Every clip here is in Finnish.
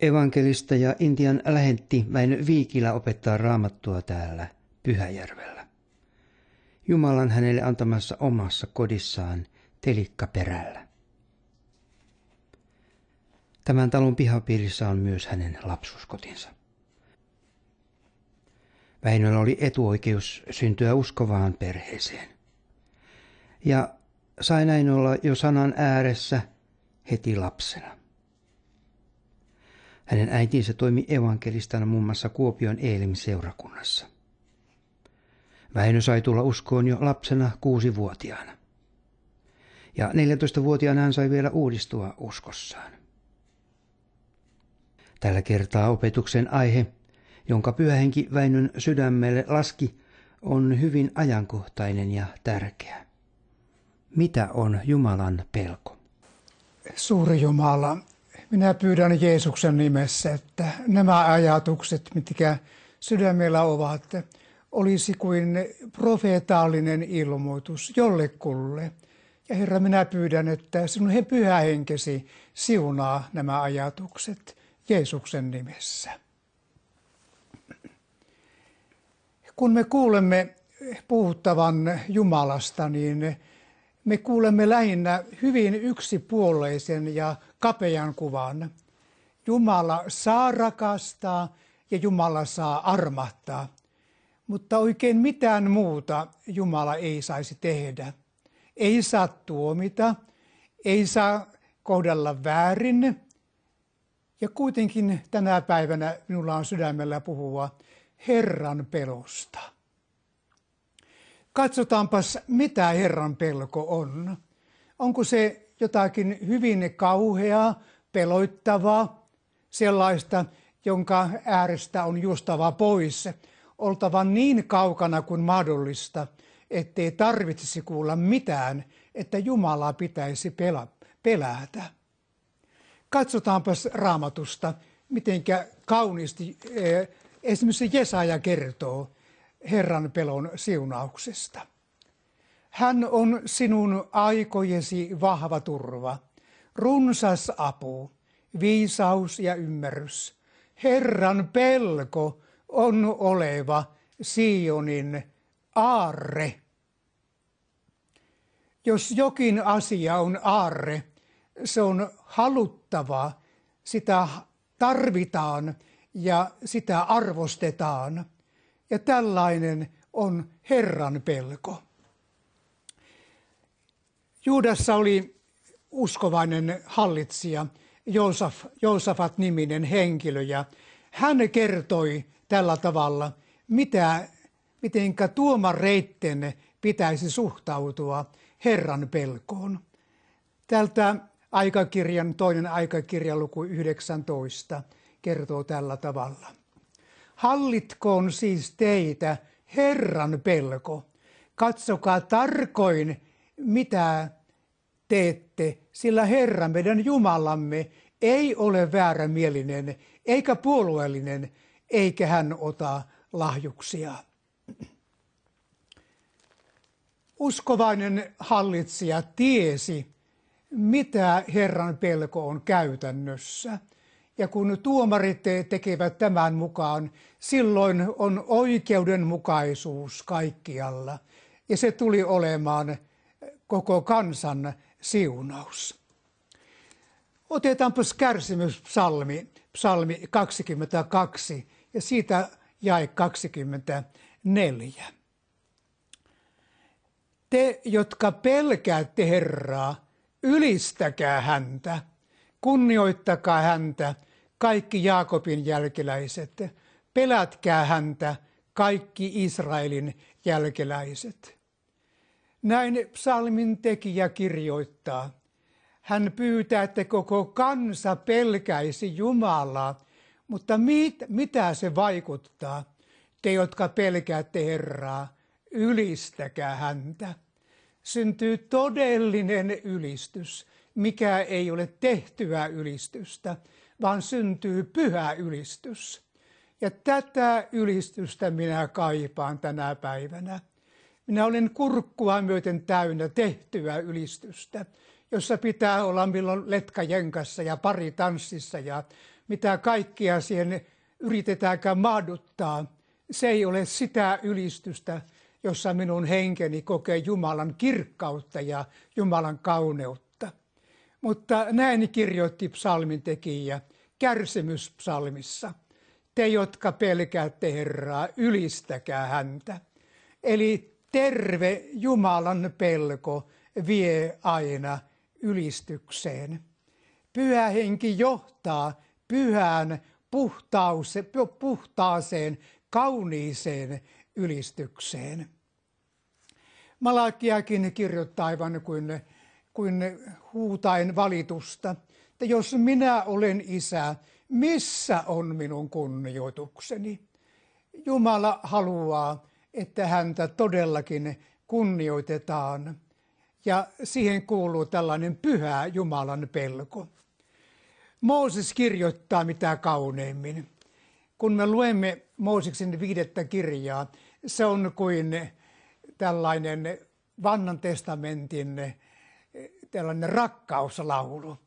Evankelista ja Intian lähetti Väinö Viikilä opettaa raamattua täällä Pyhäjärvellä. Jumalan hänelle antamassa omassa kodissaan perällä. Tämän talon pihapiirissä on myös hänen lapsuskotinsa. Väinöllä oli etuoikeus syntyä uskovaan perheeseen. Ja sai näin olla jo sanan ääressä heti lapsena. Hänen äitinsä toimi evankelistana muun muassa Kuopion Eelim seurakunnassa. Väinö sai tulla uskoon jo lapsena kuusi-vuotiaana. Ja 14-vuotiaana hän sai vielä uudistua uskossaan. Tällä kertaa opetuksen aihe, jonka pyhähenki Väinön sydämelle laski, on hyvin ajankohtainen ja tärkeä. Mitä on Jumalan pelko? Suuri Jumala, minä pyydän Jeesuksen nimessä, että nämä ajatukset, mitkä sydämellä ovat, olisi kuin profeetaalinen ilmoitus jollekulle. Ja Herra, minä pyydän, että sinun he pyhä henkesi siunaa nämä ajatukset Jeesuksen nimessä. Kun me kuulemme puhuttavan Jumalasta, niin me kuulemme lähinnä hyvin yksipuoleisen ja kapean kuvan. Jumala saa rakastaa ja Jumala saa armahtaa, mutta oikein mitään muuta Jumala ei saisi tehdä. Ei saa tuomita, ei saa kohdella väärin. Ja kuitenkin tänä päivänä minulla on sydämellä puhua Herran pelosta. Katsotaanpas, mitä Herran pelko on. Onko se jotakin hyvin kauheaa, peloittavaa, sellaista, jonka äärestä on justava pois, oltava niin kaukana kuin mahdollista, ettei tarvitsisi kuulla mitään, että Jumalaa pitäisi pela- pelätä. Katsotaanpas raamatusta, miten kauniisti eh, esimerkiksi Jesaja kertoo Herran pelon siunauksesta. Hän on sinun aikojesi vahva turva, runsas apu, viisaus ja ymmärrys. Herran pelko on oleva Sionin aarre. Jos jokin asia on aarre, se on haluttava, sitä tarvitaan ja sitä arvostetaan. Ja tällainen on Herran pelko. Juudassa oli uskovainen hallitsija, Joosaf, Joosafat-niminen henkilö, ja hän kertoi tällä tavalla, mitä, mitenkä tuomareitten pitäisi suhtautua Herran pelkoon. Tältä aikakirjan, toinen aikakirja luku 19 kertoo tällä tavalla. Hallitkoon siis teitä Herran pelko. Katsokaa tarkoin, mitä teette, sillä Herra meidän Jumalamme ei ole väärämielinen eikä puolueellinen, eikä hän ota lahjuksia. Uskovainen hallitsija tiesi, mitä Herran pelko on käytännössä. Ja kun tuomarit tekevät tämän mukaan, silloin on oikeudenmukaisuus kaikkialla. Ja se tuli olemaan koko kansan siunaus. Otetaanpas kärsimyspsalmi, psalmi 22 ja siitä jae 24. Te, jotka pelkäätte Herraa, ylistäkää häntä, kunnioittakaa häntä, kaikki Jaakobin jälkeläiset, pelätkää häntä, kaikki Israelin jälkeläiset. Näin psalmin tekijä kirjoittaa. Hän pyytää, että koko kansa pelkäisi Jumalaa, mutta mit, mitä se vaikuttaa? Te, jotka pelkäätte Herraa, ylistäkää häntä. Syntyy todellinen ylistys, mikä ei ole tehtyä ylistystä, vaan syntyy pyhä ylistys. Ja tätä ylistystä minä kaipaan tänä päivänä minä olen kurkkua myöten täynnä tehtyä ylistystä, jossa pitää olla milloin letkajenkassa ja pari tanssissa ja mitä kaikkia siihen yritetäänkään mahduttaa. Se ei ole sitä ylistystä, jossa minun henkeni kokee Jumalan kirkkautta ja Jumalan kauneutta. Mutta näin kirjoitti psalmin tekijä kärsimyspsalmissa. Te, jotka pelkäätte Herraa, ylistäkää häntä. Eli Terve Jumalan pelko vie aina ylistykseen. Pyhä henki johtaa pyhään puhtauseen, puhtaaseen, kauniiseen ylistykseen. Malakiakin kirjoittaa aivan kuin, kuin huutain valitusta, että jos minä olen isä, missä on minun kunnioitukseni? Jumala haluaa, että häntä todellakin kunnioitetaan. Ja siihen kuuluu tällainen pyhä Jumalan pelko. Mooses kirjoittaa mitä kauneimmin. Kun me luemme Mooseksen viidettä kirjaa, se on kuin tällainen Vannan testamentin eh, tällainen rakkauslaulu.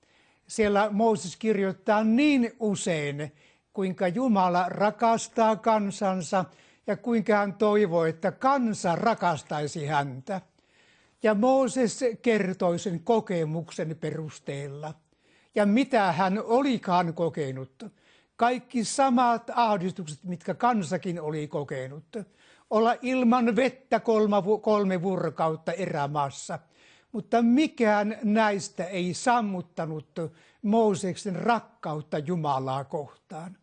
Siellä Mooses kirjoittaa niin usein, kuinka Jumala rakastaa kansansa – ja kuinka hän toivoi, että kansa rakastaisi häntä. Ja Mooses kertoi sen kokemuksen perusteella. Ja mitä hän olikaan kokenut. Kaikki samat ahdistukset, mitkä kansakin oli kokenut. Olla ilman vettä kolma, kolme vuorokautta erämaassa. Mutta mikään näistä ei sammuttanut Mooseksen rakkautta Jumalaa kohtaan.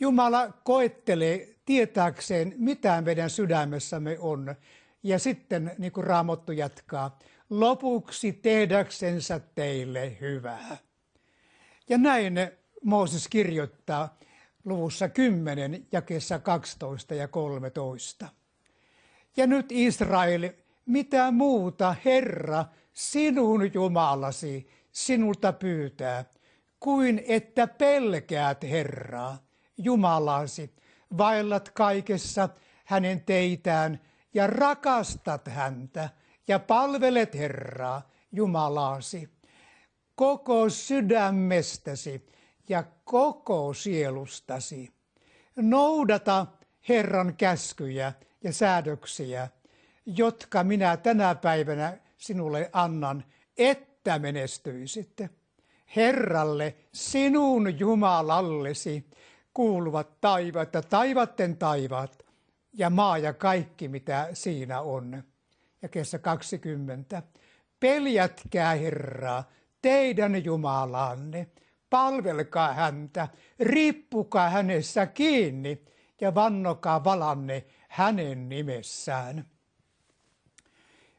Jumala koettelee tietääkseen, mitä meidän sydämessämme on. Ja sitten, niin kuin Raamottu jatkaa, lopuksi tehdäksensä teille hyvää. Ja näin Mooses kirjoittaa luvussa 10, jakessa 12 ja 13. Ja nyt Israel, mitä muuta Herra sinun Jumalasi sinulta pyytää, kuin että pelkäät Herraa, Jumalasi, vaellat kaikessa hänen teitään ja rakastat häntä ja palvelet Herraa Jumalaasi koko sydämestäsi ja koko sielustasi. Noudata Herran käskyjä ja säädöksiä, jotka minä tänä päivänä sinulle annan, että menestyisit. Herralle, sinun Jumalallesi, kuuluvat taivaat ja taivatten taivaat ja maa ja kaikki, mitä siinä on. Ja kesä 20. Peljätkää Herraa, teidän Jumalanne, palvelkaa häntä, riippukaa hänessä kiinni ja vannokaa valanne hänen nimessään.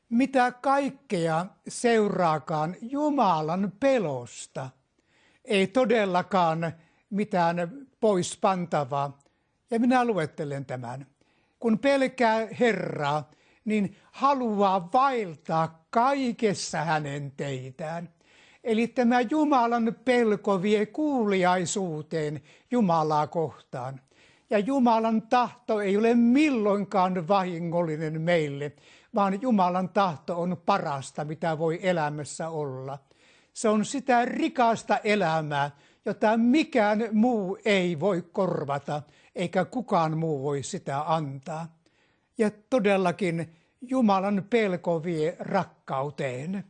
Mitä kaikkea seuraakaan Jumalan pelosta? Ei todellakaan mitään pois pantavaa. Ja minä luettelen tämän. Kun pelkää Herraa, niin haluaa vaeltaa kaikessa hänen teitään. Eli tämä Jumalan pelko vie kuuliaisuuteen Jumalaa kohtaan. Ja Jumalan tahto ei ole milloinkaan vahingollinen meille, vaan Jumalan tahto on parasta, mitä voi elämässä olla. Se on sitä rikasta elämää, jota mikään muu ei voi korvata, eikä kukaan muu voi sitä antaa. Ja todellakin Jumalan pelko vie rakkauteen,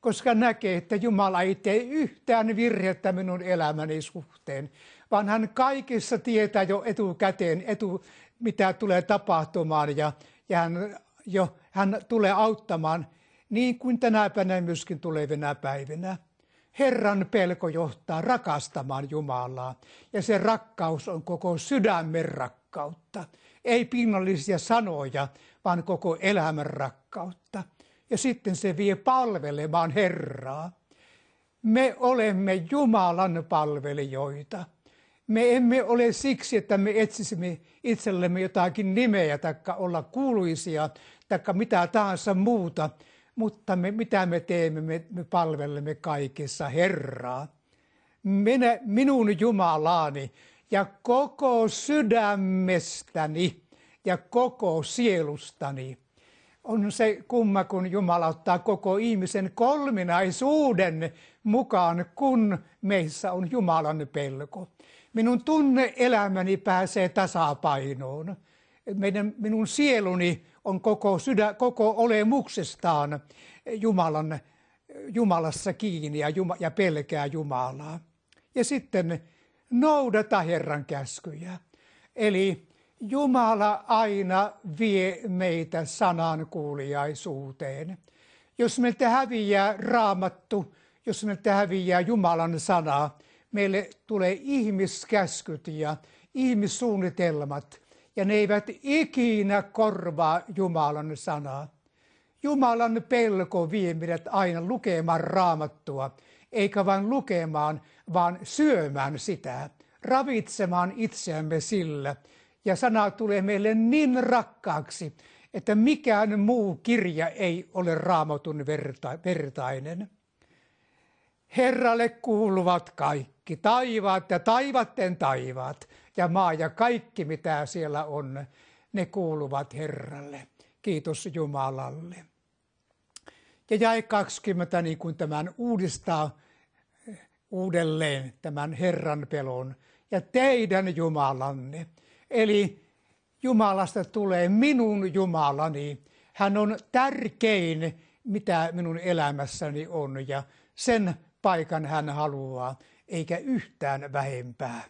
koska näkee, että Jumala ei tee yhtään virhettä minun elämäni suhteen, vaan hän kaikissa tietää jo etukäteen, etu, mitä tulee tapahtumaan ja, ja hän, jo, hän tulee auttamaan niin kuin tänä päivänä myöskin tulevina päivinä. Herran pelko johtaa rakastamaan Jumalaa ja se rakkaus on koko sydämen rakkautta. Ei pinnallisia sanoja, vaan koko elämän rakkautta. Ja sitten se vie palvelemaan Herraa. Me olemme Jumalan palvelijoita. Me emme ole siksi, että me etsisimme itsellemme jotakin nimeä, taikka olla kuuluisia, taikka mitä tahansa muuta, mutta me, mitä me teemme? Me, me palvelemme kaikessa Herraa. Minä, minun Jumalaani ja koko sydämestäni ja koko sielustani. On se kumma, kun Jumala ottaa koko ihmisen kolminaisuuden mukaan, kun meissä on Jumalan pelko. Minun tunne elämäni pääsee tasapainoon. Meidän, minun sieluni on koko, sydä, koko olemuksestaan Jumalan, Jumalassa kiinni ja, Juma, ja pelkää Jumalaa. Ja sitten noudata Herran käskyjä. Eli Jumala aina vie meitä sanan kuuliaisuuteen. Jos meiltä häviää raamattu, jos meiltä häviää Jumalan sanaa, meille tulee ihmiskäskyt ja ihmissuunnitelmat – ja ne eivät ikinä korvaa Jumalan sanaa. Jumalan pelko vie meidät aina lukemaan raamattua, eikä vain lukemaan, vaan syömään sitä, ravitsemaan itseämme sillä. Ja sana tulee meille niin rakkaaksi, että mikään muu kirja ei ole raamatun verta, vertainen. Herralle kuuluvat kaikki, taivaat ja taivatten taivaat, ja maa ja kaikki mitä siellä on, ne kuuluvat Herralle. Kiitos Jumalalle. Ja jäi 20 niin kuin tämän uudistaa eh, uudelleen tämän Herran pelon ja teidän Jumalanne. Eli Jumalasta tulee minun Jumalani. Hän on tärkein, mitä minun elämässäni on ja sen paikan hän haluaa, eikä yhtään vähempää.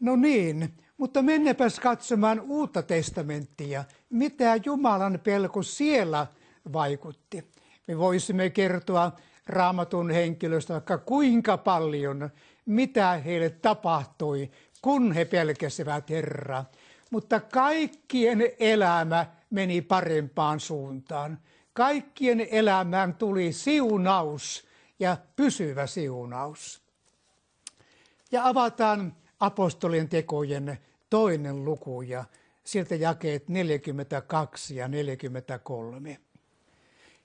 No niin, mutta mennepäs katsomaan uutta testamenttia. Mitä Jumalan pelko siellä vaikutti? Me voisimme kertoa raamatun henkilöstä vaikka kuinka paljon, mitä heille tapahtui, kun he pelkäsivät Herraa. Mutta kaikkien elämä meni parempaan suuntaan. Kaikkien elämään tuli siunaus ja pysyvä siunaus. Ja avataan apostolien tekojen toinen luku ja sieltä jakeet 42 ja 43.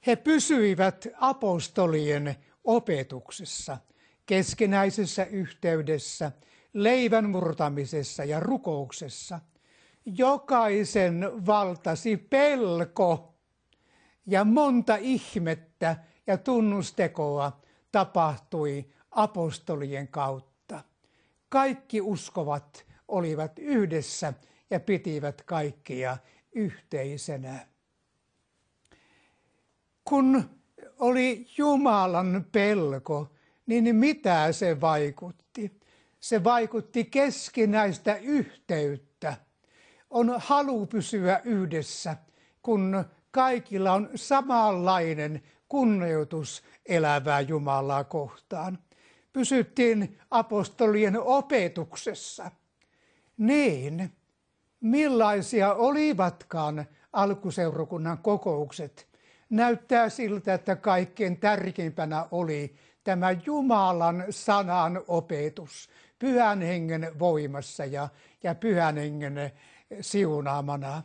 He pysyivät apostolien opetuksessa, keskinäisessä yhteydessä, leivän murtamisessa ja rukouksessa. Jokaisen valtasi pelko ja monta ihmettä ja tunnustekoa tapahtui apostolien kautta kaikki uskovat olivat yhdessä ja pitivät kaikkia yhteisenä. Kun oli Jumalan pelko, niin mitä se vaikutti? Se vaikutti keskinäistä yhteyttä. On halu pysyä yhdessä, kun kaikilla on samanlainen kunnioitus elävää Jumalaa kohtaan pysyttiin apostolien opetuksessa. Niin, millaisia olivatkaan alkuseurakunnan kokoukset? Näyttää siltä, että kaikkein tärkeimpänä oli tämä Jumalan sanan opetus pyhän hengen voimassa ja, ja pyhän hengen siunaamana.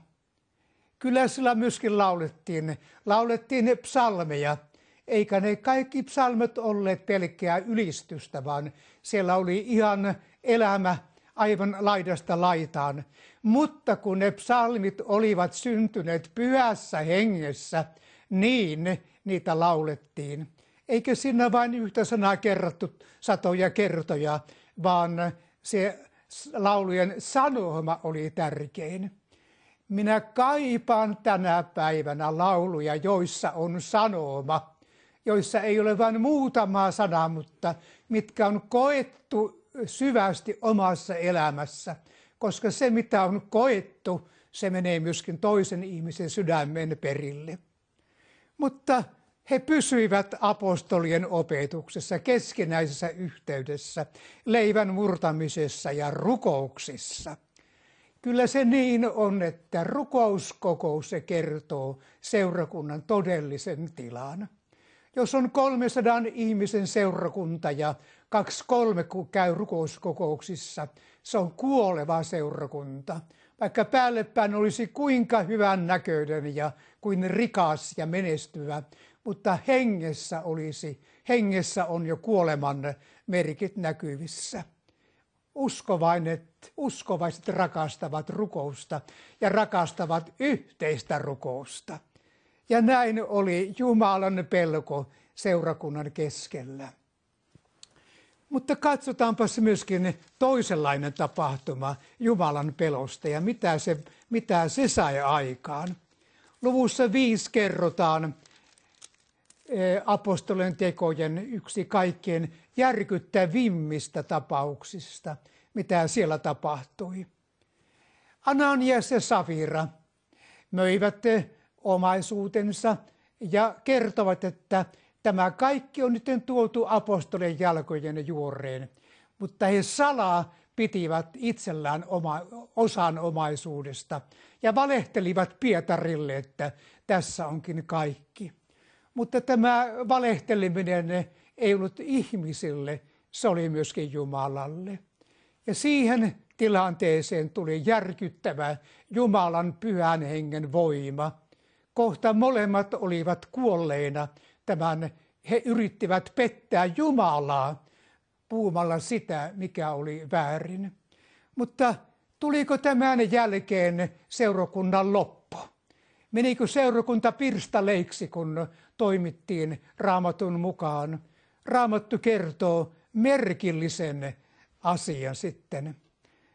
Kyllä sillä myöskin laulettiin, laulettiin psalmeja – eikä ne kaikki psalmit olleet pelkkää ylistystä, vaan siellä oli ihan elämä aivan laidasta laitaan. Mutta kun ne psalmit olivat syntyneet pyhässä hengessä, niin niitä laulettiin. Eikä siinä vain yhtä sanaa kerrottu satoja kertoja, vaan se laulujen sanoma oli tärkein. Minä kaipaan tänä päivänä lauluja, joissa on sanoma, joissa ei ole vain muutamaa sanaa, mutta mitkä on koettu syvästi omassa elämässä. Koska se, mitä on koettu, se menee myöskin toisen ihmisen sydämen perille. Mutta he pysyivät apostolien opetuksessa, keskinäisessä yhteydessä, leivän murtamisessa ja rukouksissa. Kyllä se niin on, että rukouskokous se kertoo seurakunnan todellisen tilan. Jos on 300 ihmisen seurakunta ja kaksi kolme käy rukouskokouksissa, se on kuoleva seurakunta. Vaikka päällepäin olisi kuinka hyvän näköinen ja kuin rikas ja menestyvä, mutta hengessä olisi, hengessä on jo kuoleman merkit näkyvissä. Uskovainet, uskovaiset rakastavat rukousta ja rakastavat yhteistä rukousta. Ja näin oli Jumalan pelko seurakunnan keskellä. Mutta katsotaanpas myöskin toisenlainen tapahtuma Jumalan pelosta ja mitä se, mitä se sai aikaan. Luvussa viisi kerrotaan e, apostolien tekojen yksi kaikkein järkyttävimmistä tapauksista, mitä siellä tapahtui. Ananias ja Savira möivät omaisuutensa ja kertovat, että tämä kaikki on nyt tuotu apostolien jalkojen juureen. Mutta he salaa pitivät itsellään oma, osan omaisuudesta ja valehtelivat Pietarille, että tässä onkin kaikki. Mutta tämä valehteleminen ei ollut ihmisille, se oli myöskin Jumalalle. Ja siihen tilanteeseen tuli järkyttävä Jumalan pyhän hengen voima – kohta molemmat olivat kuolleina. Tämän he yrittivät pettää Jumalaa puumalla sitä, mikä oli väärin. Mutta tuliko tämän jälkeen seurakunnan loppu? Menikö seurakunta pirstaleiksi, kun toimittiin raamatun mukaan? Raamattu kertoo merkillisen asian sitten.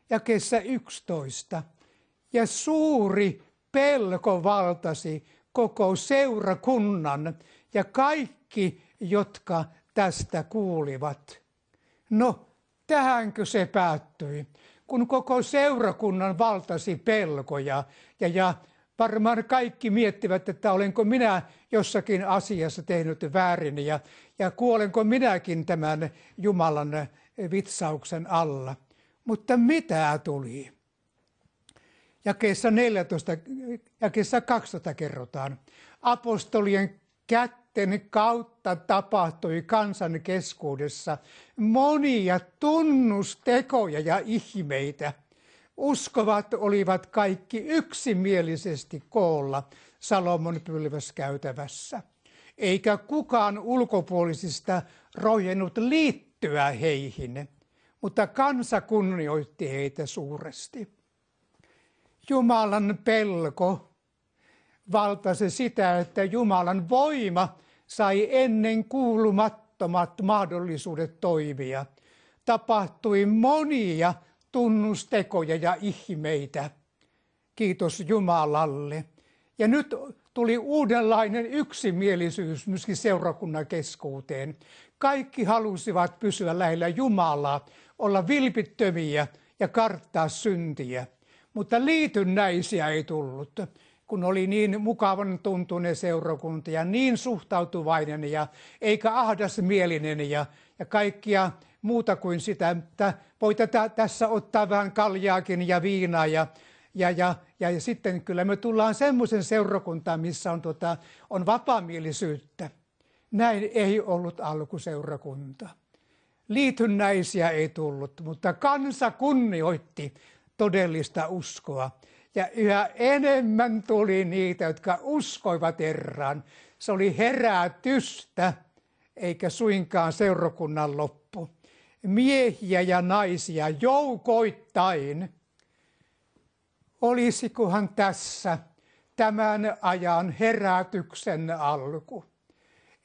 Ja kesä 11. Ja suuri pelko valtasi koko seurakunnan ja kaikki, jotka tästä kuulivat. No, tähänkö se päättyi? Kun koko seurakunnan valtasi pelkoja ja, ja varmaan kaikki miettivät, että olenko minä jossakin asiassa tehnyt väärin ja, ja kuolenko minäkin tämän Jumalan vitsauksen alla. Mutta mitä tuli? jakeessa 14, jakeessa 12 kerrotaan. Apostolien kätten kautta tapahtui kansan keskuudessa monia tunnustekoja ja ihmeitä. Uskovat olivat kaikki yksimielisesti koolla Salomon pylväskäytävässä, eikä kukaan ulkopuolisista rojenut liittyä heihin, mutta kansa kunnioitti heitä suuresti. Jumalan pelko valtasi sitä, että Jumalan voima sai ennen kuulumattomat mahdollisuudet toimia. Tapahtui monia tunnustekoja ja ihmeitä. Kiitos Jumalalle. Ja nyt tuli uudenlainen yksimielisyys myöskin seurakunnan keskuuteen. Kaikki halusivat pysyä lähellä Jumalaa, olla vilpittömiä ja karttaa syntiä. Mutta liitynnäisiä ei tullut, kun oli niin mukavan tuntunen seurakunta ja niin suhtautuvainen ja eikä ahdasmielinen ja, ja kaikkia muuta kuin sitä, että voi tätä, tässä ottaa vähän kaljaakin ja viinaa ja, ja, ja, ja, ja sitten kyllä me tullaan semmoisen seurakuntaan, missä on, tota, on vapaamielisyyttä. Näin ei ollut alkuseurakunta. Liitynnäisiä ei tullut, mutta kansa kunnioitti todellista uskoa. Ja yhä enemmän tuli niitä, jotka uskoivat Herran. Se oli herätystä, eikä suinkaan seurakunnan loppu. Miehiä ja naisia joukoittain. Olisikohan tässä tämän ajan herätyksen alku?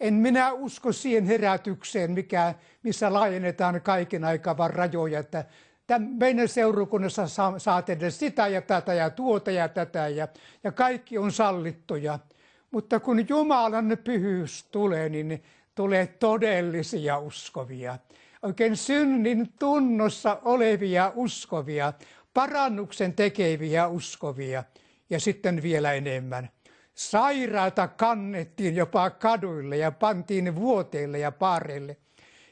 En minä usko siihen herätykseen, mikä, missä laajennetaan kaiken aikavan rajoja, että tämän meidän seurakunnassa saa, saa tehdä sitä ja tätä ja tuota ja tätä ja, ja kaikki on sallittuja. Mutta kun Jumalan pyhyys tulee, niin tulee todellisia uskovia. Oikein synnin tunnossa olevia uskovia, parannuksen tekeviä uskovia ja sitten vielä enemmän. Sairaata kannettiin jopa kaduille ja pantiin vuoteille ja paarille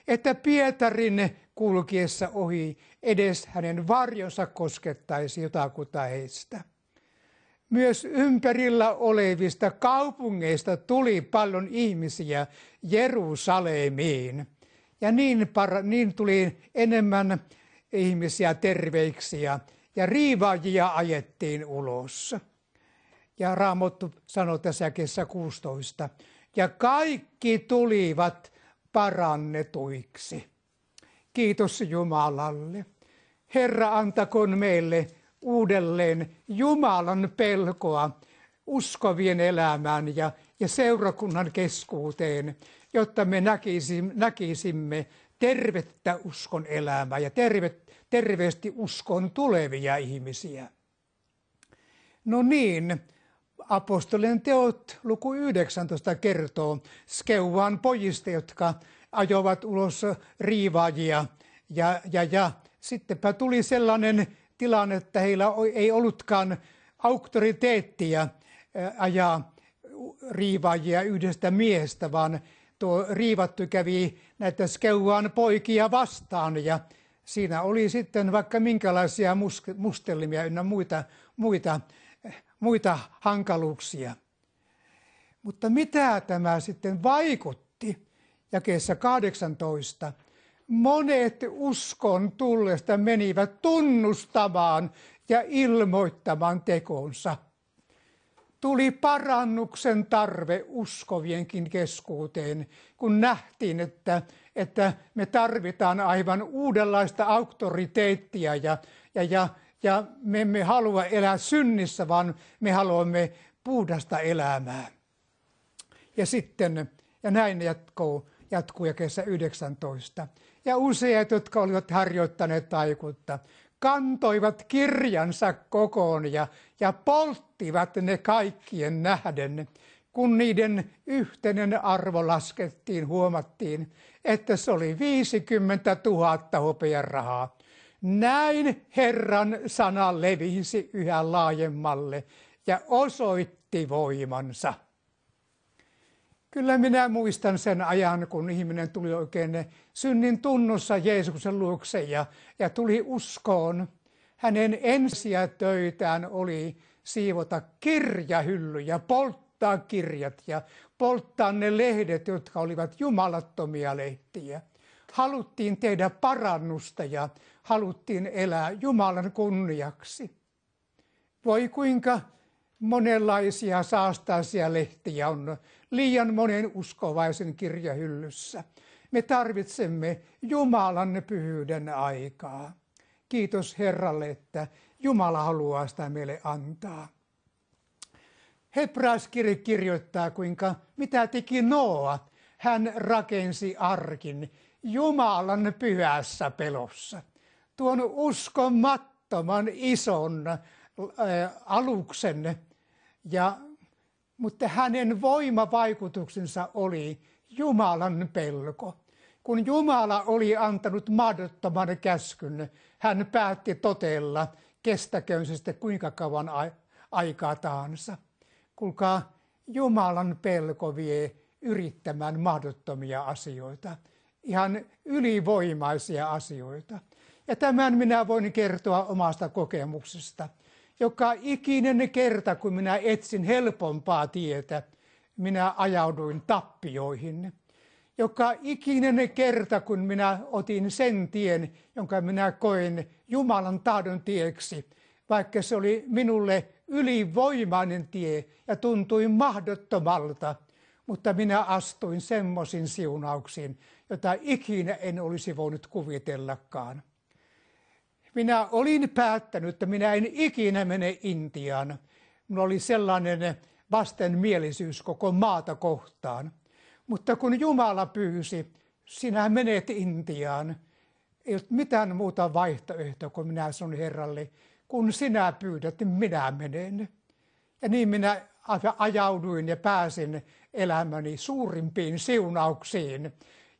että Pietarin kulkiessa ohi edes hänen varjonsa koskettaisi jotakuta heistä. Myös ympärillä olevista kaupungeista tuli paljon ihmisiä Jerusalemiin. Ja niin, par- niin tuli enemmän ihmisiä terveiksi ja, ja riivaajia ajettiin ulos. Ja Raamottu sanoi tässä kesä 16. Ja kaikki tulivat parannetuiksi. Kiitos Jumalalle. Herra antakoon meille uudelleen Jumalan pelkoa uskovien elämään ja, ja seurakunnan keskuuteen, jotta me näkisimme, näkisimme tervettä uskon elämää ja terve, terveesti uskon tulevia ihmisiä. No niin, apostolien teot luku 19 kertoo Skeuvan pojista, jotka ajovat ulos riivaajia. Ja, ja, ja sittenpä tuli sellainen tilanne, että heillä ei ollutkaan auktoriteettia ajaa riivaajia yhdestä miehestä, vaan tuo riivattu kävi näitä Skeuan poikia vastaan ja siinä oli sitten vaikka minkälaisia mustelmia ynnä muita, muita muita hankaluuksia. Mutta mitä tämä sitten vaikutti? Ja kesä 18. Monet uskon tullesta menivät tunnustamaan ja ilmoittamaan tekonsa. Tuli parannuksen tarve uskovienkin keskuuteen, kun nähtiin, että, että me tarvitaan aivan uudenlaista auktoriteettia ja, ja, ja ja me emme halua elää synnissä, vaan me haluamme puhdasta elämää. Ja sitten, ja näin jatkuu, jatkuu ja kesä 19. Ja useat, jotka olivat harjoittaneet taikuutta, kantoivat kirjansa kokoon ja, ja polttivat ne kaikkien nähden. Kun niiden yhteinen arvo laskettiin, huomattiin, että se oli 50 000 hopean rahaa. Näin Herran sana levisi yhä laajemmalle ja osoitti voimansa. Kyllä minä muistan sen ajan, kun ihminen tuli oikein synnin tunnussa Jeesuksen luokse ja, ja tuli uskoon. Hänen ensiä töitään oli siivota kirjahyllyjä, polttaa kirjat ja polttaa ne lehdet, jotka olivat jumalattomia lehtiä. Haluttiin tehdä parannusta ja haluttiin elää Jumalan kunniaksi. Voi kuinka monenlaisia saastaisia lehtiä on liian monen uskovaisen kirjahyllyssä. Me tarvitsemme Jumalan pyhyyden aikaa. Kiitos Herralle, että Jumala haluaa sitä meille antaa. Hebraiskirja kirjoittaa, kuinka mitä teki Noa. Hän rakensi arkin Jumalan pyhässä pelossa tuonut uskomattoman ison aluksen, ja, mutta hänen voimavaikutuksensa oli Jumalan pelko. Kun Jumala oli antanut mahdottoman käskyn, hän päätti totella, kestäköön se sitten kuinka kauan aikaa tahansa. Kuulkaa, Jumalan pelko vie yrittämään mahdottomia asioita, ihan ylivoimaisia asioita. Ja tämän minä voin kertoa omasta kokemuksesta. Joka ikinen kerta, kun minä etsin helpompaa tietä, minä ajauduin tappioihin. Joka ikinen kerta, kun minä otin sen tien, jonka minä koin Jumalan tahdon tieksi, vaikka se oli minulle ylivoimainen tie ja tuntui mahdottomalta, mutta minä astuin semmoisiin siunauksiin, jota ikinä en olisi voinut kuvitellakaan minä olin päättänyt, että minä en ikinä mene Intiaan. Minulla oli sellainen vastenmielisyys koko maata kohtaan. Mutta kun Jumala pyysi, sinä menet Intiaan. Ei ole mitään muuta vaihtoehtoa kuin minä sun Herralle. Kun sinä pyydät, niin minä menen. Ja niin minä ajauduin ja pääsin elämäni suurimpiin siunauksiin.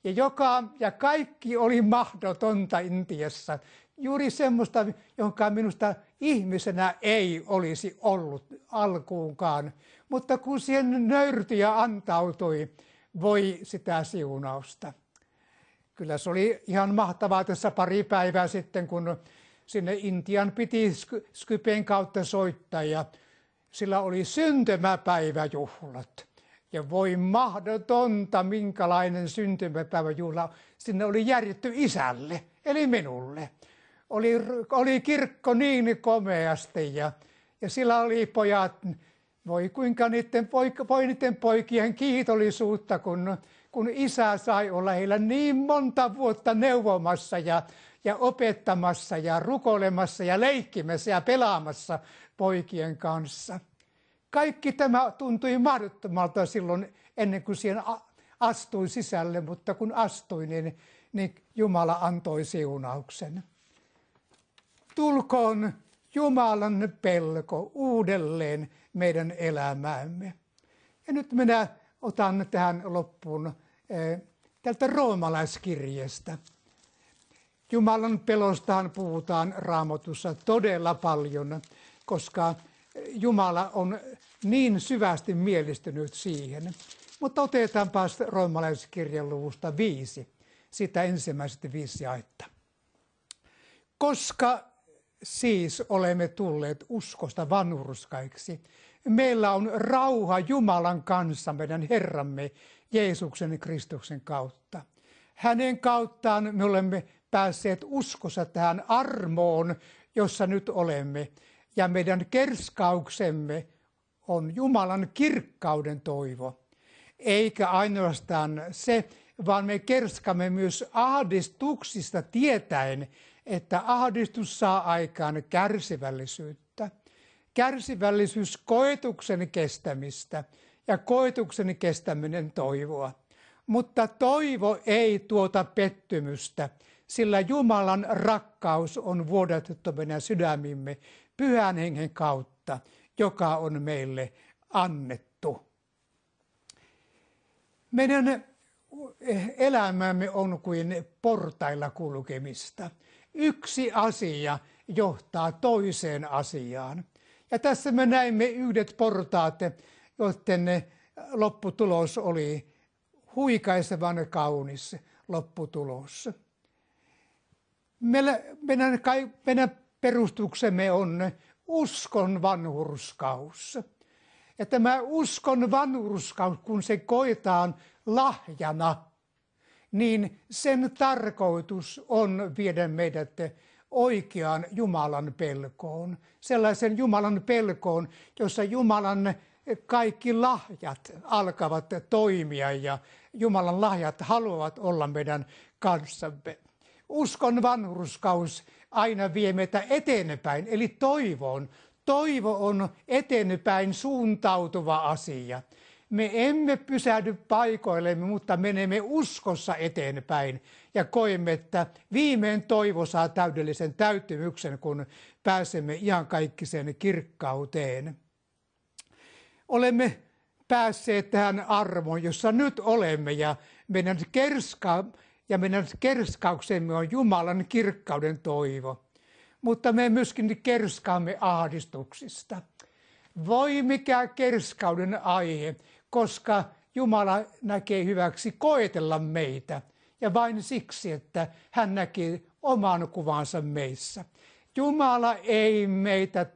Ja joka ja kaikki oli mahdotonta Intiassa juuri semmoista, jonka minusta ihmisenä ei olisi ollut alkuunkaan. Mutta kun siihen nöyrti ja antautui, voi sitä siunausta. Kyllä se oli ihan mahtavaa tässä pari päivää sitten, kun sinne Intian piti Skypen kautta soittaa ja sillä oli syntymäpäiväjuhlat. Ja voi mahdotonta, minkälainen syntymäpäiväjuhla sinne oli järjetty isälle, eli minulle oli, oli kirkko niin komeasti ja, ja sillä oli pojat, voi kuinka niiden, poik- voi niiden poikien kiitollisuutta, kun, kun isä sai olla heillä niin monta vuotta neuvomassa ja, ja opettamassa ja rukoilemassa ja leikkimässä ja pelaamassa poikien kanssa. Kaikki tämä tuntui mahdottomalta silloin ennen kuin siihen astui sisälle, mutta kun astuin, niin, niin Jumala antoi siunauksen tulkoon Jumalan pelko uudelleen meidän elämäämme. Ja nyt minä otan tähän loppuun eh, tältä roomalaiskirjasta. Jumalan pelostahan puhutaan raamatussa todella paljon, koska Jumala on niin syvästi mielistynyt siihen. Mutta otetaanpa roomalaiskirjan luvusta viisi, sitä ensimmäistä viisi jaetta. Koska siis olemme tulleet uskosta vanhurskaiksi. Meillä on rauha Jumalan kanssa meidän Herramme Jeesuksen Kristuksen kautta. Hänen kauttaan me olemme päässeet uskossa tähän armoon, jossa nyt olemme. Ja meidän kerskauksemme on Jumalan kirkkauden toivo. Eikä ainoastaan se, vaan me kerskamme myös ahdistuksista tietäen, että ahdistus saa aikaan kärsivällisyyttä. Kärsivällisyys koetuksen kestämistä ja koetuksen kestäminen toivoa. Mutta toivo ei tuota pettymystä, sillä Jumalan rakkaus on vuodatettu meidän sydämimme pyhän hengen kautta, joka on meille annettu. Meidän elämämme on kuin portailla kulkemista – Yksi asia johtaa toiseen asiaan. Ja tässä me näimme yhdet portaat, joiden lopputulos oli huikaisevan kaunis lopputulos. Meillä, meidän, meidän perustuksemme on uskon vanhurskaus. Ja tämä uskon vanhurskaus, kun se koetaan lahjana niin sen tarkoitus on viedä meidät oikeaan Jumalan pelkoon, sellaisen Jumalan pelkoon, jossa Jumalan kaikki lahjat alkavat toimia ja Jumalan lahjat haluavat olla meidän kanssamme. Uskon vanhurskaus aina vie meitä eteenpäin, eli toivoon. Toivo on eteenpäin suuntautuva asia. Me emme pysähdy paikoillemme, mutta menemme uskossa eteenpäin ja koemme, että viimein toivo saa täydellisen täyttymyksen, kun pääsemme iankaikkiseen kirkkauteen. Olemme päässeet tähän armoon, jossa nyt olemme ja meidän, kerska, ja meidän kerskauksemme on Jumalan kirkkauden toivo. Mutta me myöskin kerskaamme ahdistuksista. Voi mikä kerskauden aihe koska Jumala näkee hyväksi koetella meitä ja vain siksi, että hän näkee oman kuvansa meissä. Jumala ei meitä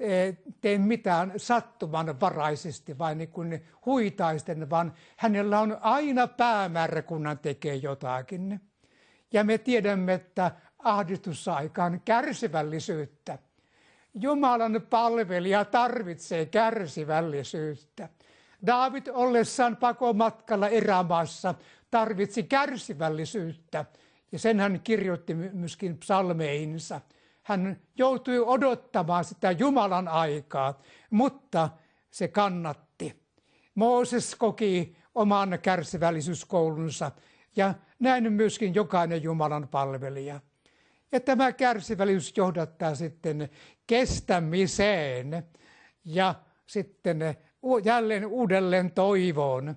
eh, tee mitään sattumanvaraisesti vai niin kuin huitaisten, vaan hänellä on aina päämäärä, kun hän tekee jotakin. Ja me tiedämme, että ahdistusaikaan kärsivällisyyttä. Jumalan palvelija tarvitsee kärsivällisyyttä. Daavid ollessaan pakomatkalla erämaassa tarvitsi kärsivällisyyttä ja sen hän kirjoitti myöskin psalmeihinsa. Hän joutui odottamaan sitä Jumalan aikaa, mutta se kannatti. Mooses koki oman kärsivällisyyskoulunsa ja näin myöskin jokainen Jumalan palvelija. Ja tämä kärsivällisyys johdattaa sitten kestämiseen ja sitten jälleen uudelleen toivoon.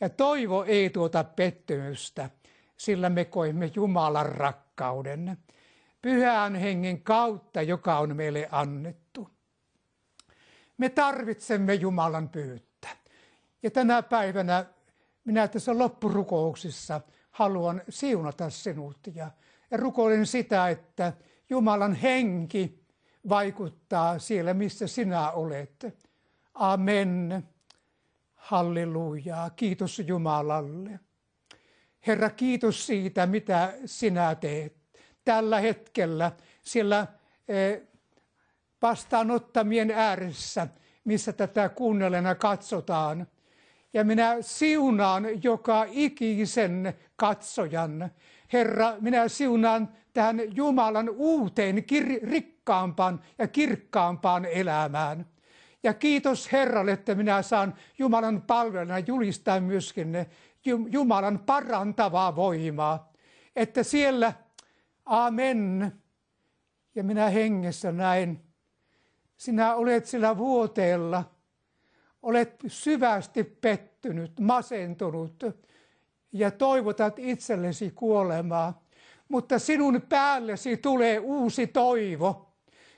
Ja toivo ei tuota pettymystä, sillä me koimme Jumalan rakkauden. Pyhän hengen kautta, joka on meille annettu. Me tarvitsemme Jumalan pyyttä. Ja tänä päivänä minä tässä loppurukouksissa haluan siunata sinut ja, ja rukoilen sitä, että Jumalan henki vaikuttaa siellä, missä sinä olet Amen. Hallelujaa. Kiitos Jumalalle. Herra, kiitos siitä, mitä sinä teet tällä hetkellä siellä eh, vastaanottamien ääressä, missä tätä kuunnellena katsotaan. Ja minä siunaan joka ikisen katsojan. Herra, minä siunaan tähän Jumalan uuteen, kir- rikkaampaan ja kirkkaampaan elämään. Ja kiitos Herralle, että minä saan Jumalan palvelena julistaa myöskin ne Jumalan parantavaa voimaa. Että siellä, amen, ja minä hengessä näin, sinä olet sillä vuoteella, olet syvästi pettynyt, masentunut ja toivotat itsellesi kuolemaa. Mutta sinun päällesi tulee uusi toivo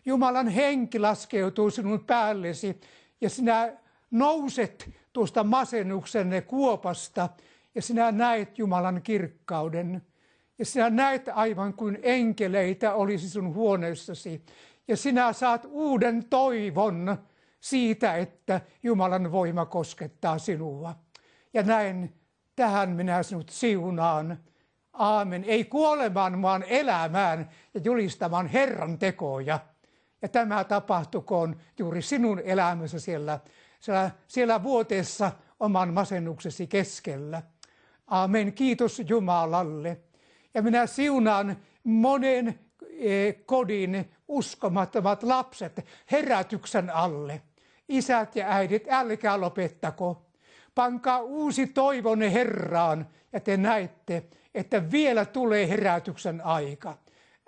Jumalan henki laskeutuu sinun päällesi ja sinä nouset tuosta masennuksenne kuopasta ja sinä näet Jumalan kirkkauden. Ja sinä näet aivan kuin enkeleitä olisi sun huoneessasi. Ja sinä saat uuden toivon siitä, että Jumalan voima koskettaa sinua. Ja näin tähän minä sinut siunaan. Aamen. Ei kuolemaan, vaan elämään ja julistamaan Herran tekoja. Ja tämä tapahtukoon juuri sinun elämässä siellä, siellä, siellä vuoteessa oman masennuksesi keskellä. Aamen. Kiitos Jumalalle. Ja minä siunaan monen e, kodin uskomattomat lapset herätyksen alle. Isät ja äidit, älkää lopettako. Pankaa uusi toivonne Herraan ja te näette, että vielä tulee herätyksen aika.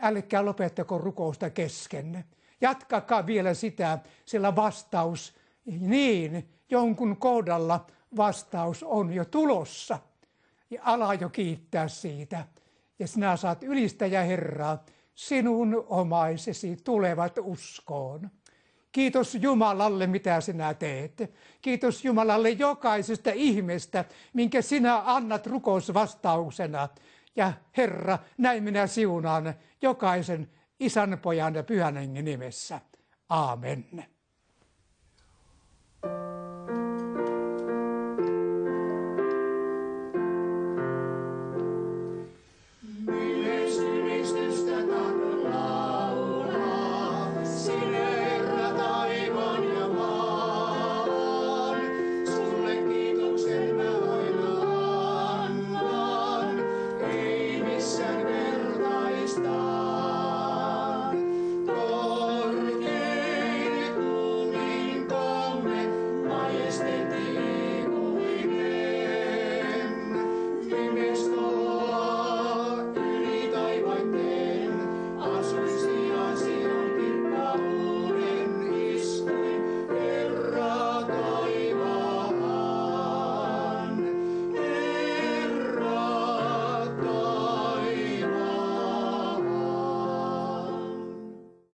Älkää lopettako rukousta keskenne. Jatkakaa vielä sitä, sillä vastaus niin, jonkun kohdalla vastaus on jo tulossa. Ja ala jo kiittää siitä. Ja sinä saat ylistäjä Herraa, sinun omaisesi tulevat uskoon. Kiitos Jumalalle, mitä sinä teet. Kiitos Jumalalle jokaisesta ihmestä, minkä sinä annat rukousvastauksena. Ja Herra, näin minä siunaan jokaisen isän, pojan ja pyhän hengen nimessä. Amen.